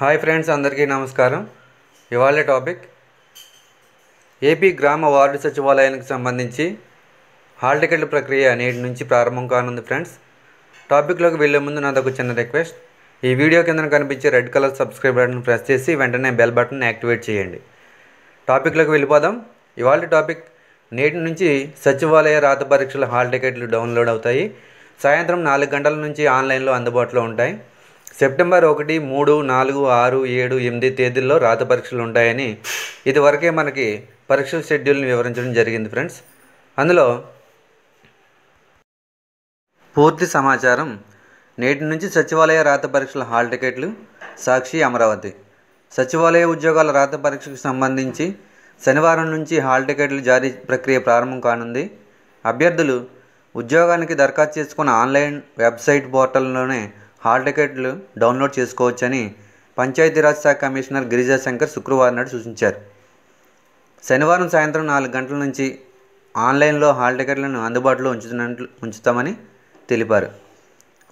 hi friends అందరికీ నమస్కారం ఇవాళ టాపిక్ ఏపీ గ్రామ వార్డు సచివాలయానికి సంబంధించి హాల్ టికెట్ల ప్రక్రియ నేటి నుంచి ప్రారంభం కానుంది ఫ్రెండ్స్ టాపిక్లోకి వెళ్ళే ముందు నాదొక చిన్న రిక్వెస్ట్ ఈ వీడియో కింద కనిపించే red colour subscribe button press చేసి వెంటనే బెల్ బటన్ యాక్టివేట్ చేయండి టాపిక్లోకి వెళ్ళిపోదాం ఇవాళ టాపిక్ నేటి నుంచి సచివాలయ రాత పరీక్షల హాల్ టికెట్లు డౌన్లోడ్ అవుతాయి సాయంత్రం నాలుగు గంటల నుంచి ఆన్లైన్లో అందుబాటులో ఉంటాయి సెప్టెంబర్ ఒకటి మూడు నాలుగు ఆరు ఏడు ఎనిమిది తేదీల్లో రాత పరీక్షలు ఉంటాయని ఇదివరకే మనకి పరీక్షల షెడ్యూల్ని వివరించడం జరిగింది ఫ్రెండ్స్ అందులో పూర్తి సమాచారం నేటి నుంచి సచివాలయ రాత పరీక్షల హాల్ టికెట్లు సాక్షి అమరావతి సచివాలయ ఉద్యోగాల రాత పరీక్షకు సంబంధించి శనివారం నుంచి హాల్ టికెట్లు జారీ ప్రక్రియ ప్రారంభం కానుంది అభ్యర్థులు ఉద్యోగానికి దరఖాస్తు చేసుకున్న ఆన్లైన్ వెబ్సైట్ పోర్టల్లోనే హాల్ టికెట్లు డౌన్లోడ్ చేసుకోవచ్చని పంచాయతీరాజ్ శాఖ కమిషనర్ గిరిజా శంకర్ శుక్రవారం నాడు సూచించారు శనివారం సాయంత్రం నాలుగు గంటల నుంచి ఆన్లైన్లో హాల్ టికెట్లను అందుబాటులో ఉంచుతున్నట్లు ఉంచుతామని తెలిపారు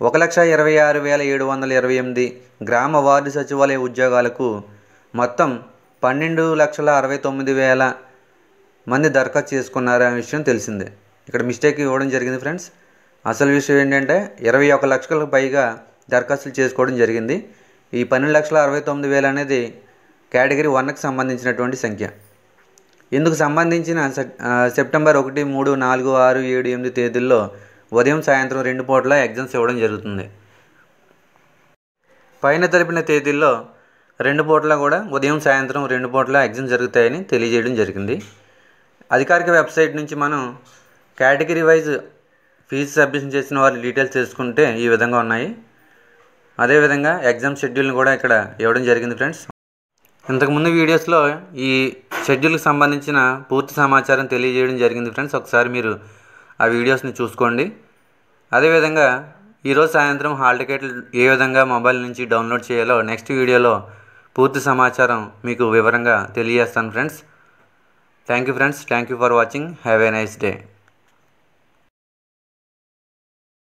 ఒక లక్ష ఇరవై ఆరు వేల ఏడు వందల ఇరవై ఎనిమిది గ్రామ వార్డు సచివాలయ ఉద్యోగాలకు మొత్తం పన్నెండు లక్షల అరవై తొమ్మిది వేల మంది దరఖాస్తు చేసుకున్నారు అనే విషయం తెలిసిందే ఇక్కడ మిస్టేక్ ఇవ్వడం జరిగింది ఫ్రెండ్స్ అసలు విషయం ఏంటంటే ఇరవై ఒక లక్షలకు పైగా దరఖాస్తులు చేసుకోవడం జరిగింది ఈ పన్నెండు లక్షల అరవై తొమ్మిది వేలు అనేది కేటగిరీ వన్కి సంబంధించినటువంటి సంఖ్య ఇందుకు సంబంధించిన సెప్టెంబర్ ఒకటి మూడు నాలుగు ఆరు ఏడు ఎనిమిది తేదీల్లో ఉదయం సాయంత్రం రెండు పూటల ఎగ్జామ్స్ ఇవ్వడం జరుగుతుంది పైన తెలిపిన తేదీల్లో రెండు పూటల కూడా ఉదయం సాయంత్రం రెండు పూటల ఎగ్జామ్స్ జరుగుతాయని తెలియజేయడం జరిగింది అధికారిక వెబ్సైట్ నుంచి మనం కేటగిరీ వైజ్ ఫీజు సబ్మిషన్ చేసిన వారి డీటెయిల్స్ తెలుసుకుంటే ఈ విధంగా ఉన్నాయి అదేవిధంగా ఎగ్జామ్ షెడ్యూల్ని కూడా ఇక్కడ ఇవ్వడం జరిగింది ఫ్రెండ్స్ ఇంతకుముందు వీడియోస్లో ఈ షెడ్యూల్కి సంబంధించిన పూర్తి సమాచారం తెలియజేయడం జరిగింది ఫ్రెండ్స్ ఒకసారి మీరు ఆ వీడియోస్ని చూసుకోండి అదేవిధంగా ఈరోజు సాయంత్రం హాల్ టికెట్లు ఏ విధంగా మొబైల్ నుంచి డౌన్లోడ్ చేయాలో నెక్స్ట్ వీడియోలో పూర్తి సమాచారం మీకు వివరంగా తెలియజేస్తాను friends thank you friends thank you for watching have a nice day